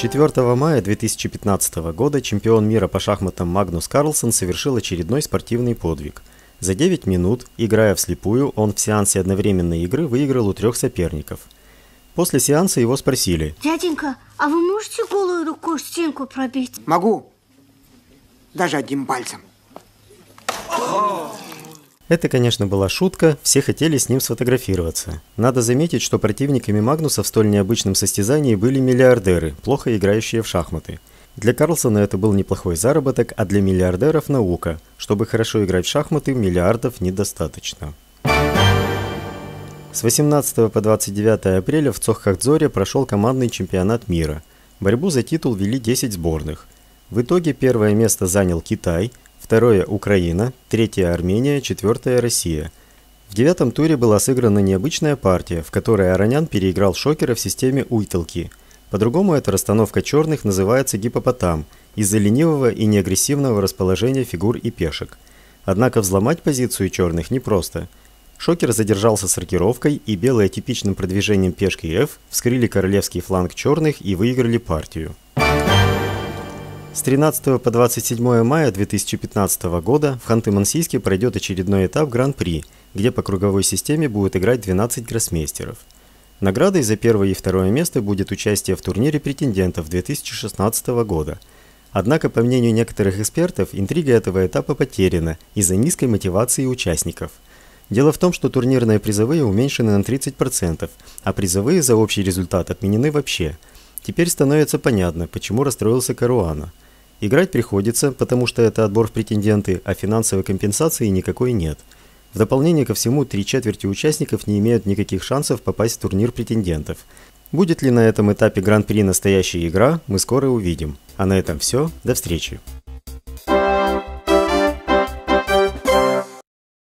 4 мая 2015 года чемпион мира по шахматам Магнус Карлсон совершил очередной спортивный подвиг. За 9 минут, играя вслепую, он в сеансе одновременной игры выиграл у трех соперников. После сеанса его спросили. Дяденька, а вы можете голую рукой стенку пробить? Могу. Даже одним пальцем. Это, конечно, была шутка, все хотели с ним сфотографироваться. Надо заметить, что противниками Магнуса в столь необычном состязании были миллиардеры, плохо играющие в шахматы. Для Карлсона это был неплохой заработок, а для миллиардеров наука. Чтобы хорошо играть в шахматы, миллиардов недостаточно. С 18 по 29 апреля в Цохкахдзоре прошел командный чемпионат мира. Борьбу за титул вели 10 сборных. В итоге первое место занял Китай – второе – Украина, третье – Армения, четвертое – Россия. В девятом туре была сыграна необычная партия, в которой Аронян переиграл Шокера в системе Уйтелки. По-другому эта расстановка черных называется гипопотам из-за ленивого и неагрессивного расположения фигур и пешек. Однако взломать позицию черных непросто. Шокер задержался с рокировкой, и белые типичным продвижением пешки F вскрыли королевский фланг черных и выиграли партию. С 13 по 27 мая 2015 года в Ханты-Мансийске пройдет очередной этап Гран-при, где по круговой системе будут играть 12 гроссмейстеров. Наградой за первое и второе место будет участие в турнире претендентов 2016 года. Однако, по мнению некоторых экспертов, интрига этого этапа потеряна из-за низкой мотивации участников – Дело в том, что турнирные призовые уменьшены на 30%, а призовые за общий результат отменены вообще. Теперь становится понятно, почему расстроился Каруана – Играть приходится, потому что это отбор в претенденты, а финансовой компенсации никакой нет. В дополнение ко всему, три четверти участников не имеют никаких шансов попасть в турнир претендентов. Будет ли на этом этапе Гран-при настоящая игра, мы скоро увидим. А на этом все, до встречи.